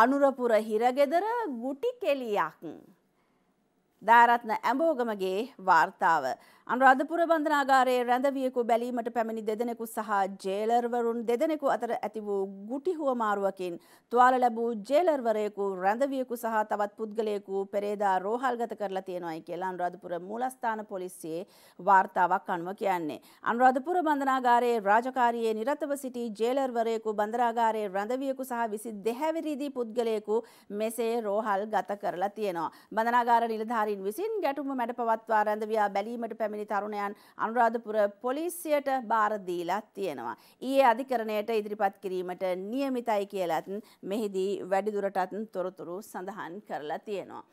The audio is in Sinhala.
අනුරපුර හිරගෙදර ගුටි කෙලියක් දාරත්න ඇඹෝගමගේ වාර්තාව. අනුරාධපුර බන්ධනාගාරයේ රැඳවියකු බැලීමට පැමිණි දෙදෙනෙකු සහ ජේලර්වරුන් දෙදෙනෙකු අතර ඇති වූ ගුටි හුවමාරුවකින් තුවාල ලැබූ ජේලර්වරයෙකු රැඳවියකු සහ තවත් පුද්ගලයෙකු පෙරේදා රෝහල්ගත කරලා තියෙනවායි කියලා අනුරාධපුර මූලස්ථාන පොලිසියේ වාර්තාවක් අනුව කියන්නේ. අනුරාධපුර බන්ධනාගාරයේ රාජකාරියේ නිරතව සිටි ජේලර්වරයෙකු බන්ධනාගාරයේ රැඳවියකු සහ 22 හැවිරිදී පුද්ගලයෙකු මෙසේ රෝහල්ගත කරලා තියෙනවා. බන්ධනාගාර නිලධාරී අධිකාරීන් විසින් ගැටුම මැඩ පවත්වා රැඳවයා බැලීමට පැමිණි තරුණයන් අනුරාධපුර පොලිසියට බාර දීලා තියෙනවා. ඊයේ අධිකරණයට ඉදිරිපත් කිරීමට නියමිතයි කියලත් මෙහිදී වැඩිදුරටත් තොරතුරු සඳහන් කරලා තියෙනවා.